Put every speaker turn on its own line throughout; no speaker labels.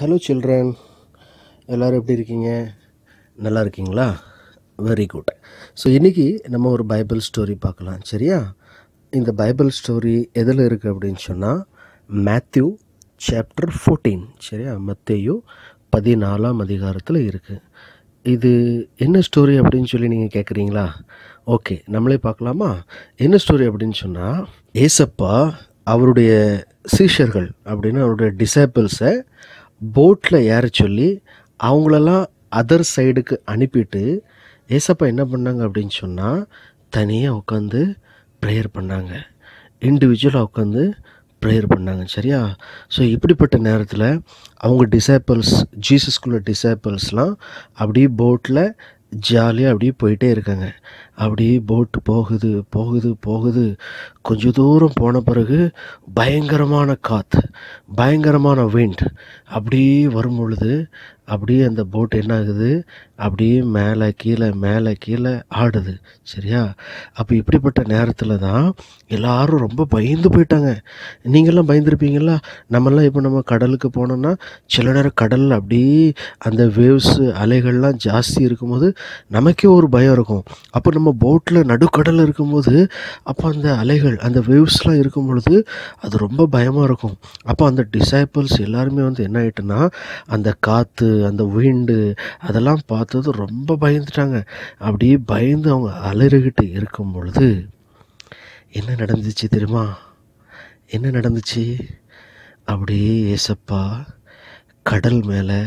hello children எல்லோரும் எப்படி இருக்கீங்க நல்லா இருக்கீங்களா வெரி குட் ஸோ இன்றைக்கி நம்ம ஒரு பைபிள் ஸ்டோரி பார்க்கலாம் சரியா இந்த பைபிள் ஸ்டோரி எதில் இருக்குது அப்படின்னு சொன்னால் மேத்யூ சாப்டர் ஃபோர்டீன் சரியா மத்தேயு பதினாலாம் அதிகாரத்தில் இருக்குது இது என்ன ஸ்டோரி அப்படின்னு சொல்லி நீங்கள் கேட்குறீங்களா ஓகே நம்மளே பார்க்கலாமா என்ன ஸ்டோரி அப்படின்னு சொன்னால் ஏசப்பா அவருடைய சீஷர்கள் அப்படின்னு அவருடைய டிசைபிள்ஸை போட்டில் ஏற சொல்லி அவங்களெல்லாம் அதர் சைடுக்கு அனுப்பிட்டு ஏசப்பா என்ன பண்ணாங்க அப்படின்னு சொன்னால் தனியாக உட்காந்து ப்ரேயர் பண்ணாங்க இண்டிவிஜுவலாக உட்காந்து ப்ரேயர் பண்ணாங்க சரியா ஸோ இப்படிப்பட்ட நேரத்தில் அவங்க டிசைப்பிள்ஸ் ஜீசஸ்குள்ள டிசேப்பிள்ஸ்லாம் அப்படியே போட்டில் ஜாலியாக அப்படியே போயிட்டே இருக்காங்க அப்படியே போட்டு போகுது போகுது போகுது கொஞ்சம் தூரம் போன பிறகு பயங்கரமான காற்று பயங்கரமான விண்ட் அப்படியே வரும் பொழுது அப்படியே அந்த போட் என்ன ஆகுது அப்படியே மேலே கீழே மேலே கீழே ஆடுது சரியா அப்போ இப்படிப்பட்ட நேரத்தில் தான் எல்லாரும் ரொம்ப பயந்து போயிட்டாங்க நீங்கள்லாம் பயந்துருப்பீங்களா நம்மலாம் இப்போ நம்ம கடலுக்கு போனோம்னா சில நேரம் கடலில் அப்படியே அந்த வேவ்ஸ் அலைகள்லாம் ஜாஸ்தி இருக்கும்போது நமக்கே ஒரு பயம் இருக்கும் அப்போ நம்ம போட்டில் நடுக்கடல் இருக்கும்போது அப்போ அந்த அலைகள் அந்த வேவ்ஸ்லாம் இருக்கும் பொழுது அது ரொம்ப பயமாக இருக்கும் அப்போ அந்த டிசைப்பிள்ஸ் எல்லாருமே வந்து என்ன ஆகிட்டுன்னா அந்த காற்று அந்த உயிண்டு அதெல்லாம் பார்த்தது ரொம்ப பயந்துட்டாங்க அப்படியே பயந்து அவங்க அலறிக்கிட்டு இருக்கும் பொழுது என்ன நடந்துச்சு தெரியுமா என்ன நடந்துச்சு அப்படியே ஏசப்பா கடல் மேலே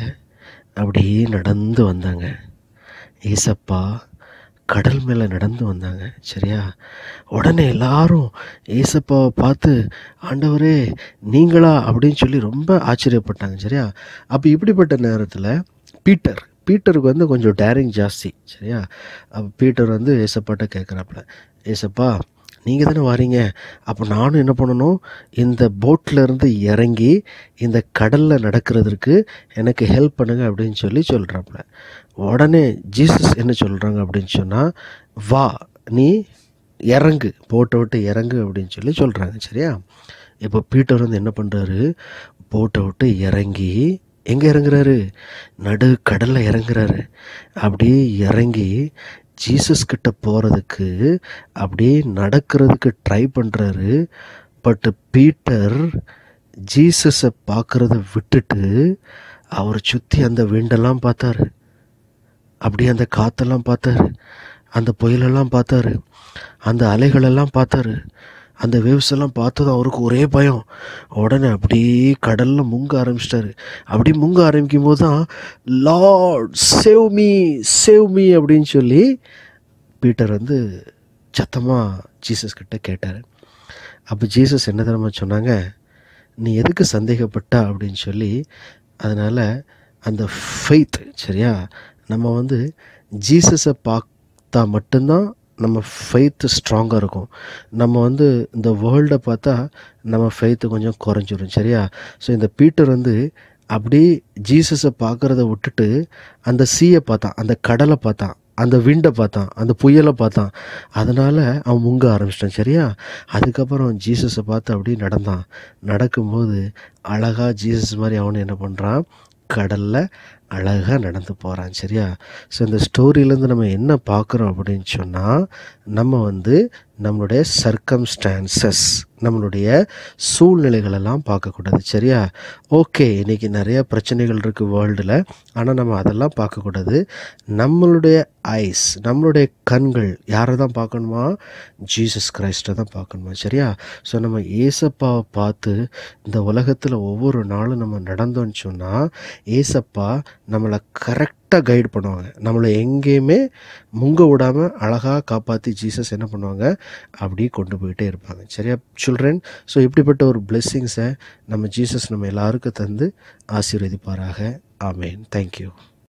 அப்படியே நடந்து வந்தாங்க ஏசப்பா கடல் மேலே நடந்து வந்தாங்க சரியா உடனே எல்லாரும் ஏசப்பாவை பார்த்து ஆண்டவரே நீங்களா அப்படின்னு சொல்லி ரொம்ப ஆச்சரியப்பட்டாங்க சரியா அப்போ இப்படிப்பட்ட நேரத்தில் பீட்டர் பீட்டருக்கு வந்து கொஞ்சம் டேரிங் ஜாஸ்தி சரியா அப்போ பீட்டர் வந்து ஏசப்பாட்ட கேட்குறாப்புல ஏசப்பா நீங்கள் தானே வரீங்க அப்போ நானும் என்ன பண்ணணும் இந்த போட்டில் இருந்து இறங்கி இந்த கடலில் நடக்கிறதுக்கு எனக்கு ஹெல்ப் பண்ணுங்கள் அப்படின்னு சொல்லி சொல்கிறாப்புல உடனே ஜீசஸ் என்ன சொல்கிறாங்க அப்படின்னு சொன்னால் வா நீ இறங்கு போட்டை விட்டு இறங்கு அப்படின்னு சொல்லி சொல்கிறாங்க சரியா இப்போ பீட்டர் வந்து என்ன பண்ணுறாரு போட்டை விட்டு இறங்கி எங்கே இறங்குறாரு நடு கடலில் இறங்குறாரு அப்படியே இறங்கி ஜீசஸ் கிட்ட போகிறதுக்கு அப்படியே நடக்கிறதுக்கு ட்ரை பண்ணுறாரு பட் பீட்டர் ஜீசஸை பார்க்குறத விட்டுட்டு அவர் சுற்றி அந்த விண்டெல்லாம் பார்த்தாரு அப்படியே அந்த காற்றெல்லாம் பார்த்தாரு அந்த புயலெல்லாம் பார்த்தாரு அந்த அலைகளெல்லாம் பார்த்தாரு அந்த வேவ்ஸ் எல்லாம் பார்த்ததும் அவருக்கு ஒரே பயம் உடனே அப்படியே கடலில் முங்க ஆரம்பிச்சிட்டாரு அப்படி முங்க ஆரம்பிக்கும் போது தான் Lord save me save me அப்படின்னு சொல்லி பீட்டர் வந்து சத்தமாக ஜீசஸ் கிட்ட கேட்டார் அப்போ ஜீசஸ் என்ன தினமாக சொன்னாங்க நீ எதுக்கு சந்தேகப்பட்ட அப்படின்னு சொல்லி அதனால் அந்த ஃபெய்த் சரியா நம்ம வந்து ஜீசஸை பார்த்தா மட்டும்தான் நம்ம ஃபெய்த்து ஸ்ட்ராங்காக இருக்கும் நம்ம வந்து இந்த வேர்ல்டை பார்த்தா நம்ம ஃபெய்த்து கொஞ்சம் குறைஞ்சிடும் சரியா ஸோ இந்த பீட்டர் வந்து அப்படியே ஜீசஸை பார்க்குறத விட்டுட்டு அந்த சீயை பார்த்தான் அந்த கடலை பார்த்தான் அந்த விண்டை பார்த்தான் அந்த புயலை பார்த்தான் அதனால் அவன் முங்க ஆரம்பிச்சிட்டான் சரியா அதுக்கப்புறம் ஜீசஸை பார்த்து அப்படியே நடந்தான் நடக்கும்போது அழகாக ஜீசஸ் மாதிரி அவனு என்ன பண்ணுறான் கடலில் அழகாக நடந்து போகிறான் சரியா ஸோ இந்த ஸ்டோரியிலேருந்து நம்ம என்ன பார்க்குறோம் அப்படின்னு சொன்னால் நம்ம வந்து நம்மளுடைய சர்க்கம்ஸ்டான்சஸ் நம்மளுடைய சூழ்நிலைகளெல்லாம் பார்க்கக்கூடாது சரியா ஓகே இன்றைக்கி நிறைய பிரச்சனைகள் இருக்குது வேர்ல்டில் ஆனால் நம்ம அதெல்லாம் பார்க்கக்கூடாது நம்மளுடைய ஐஸ் நம்மளுடைய கண்கள் யாரை தான் பார்க்கணுமா ஜீசஸ் கிரைஸ்ட்டை தான் பார்க்கணுமா சரியா ஸோ நம்ம ஏசப்பாவை பார்த்து இந்த உலகத்தில் ஒவ்வொரு நாளும் நம்ம நடந்தோன்னு சொன்னால் ஏசப்பா நம்மளை கரெக்ட் கரெக்டாக கைடு பண்ணுவாங்க நம்மளை எங்கேயுமே முங்க விடாமல் அழகாக காப்பாற்றி ஜீசஸ் என்ன பண்ணுவாங்க அப்படியே கொண்டு போயிட்டே இருப்பாங்க சரியா சில்ட்ரன் ஸோ இப்படிப்பட்ட ஒரு பிளெஸ்ஸிங்ஸை நம்ம ஜீசஸ் நம்ம எல்லாருக்கும் தந்து ஆசீர்வதிப்பாராக ஆமேன் தேங்க்யூ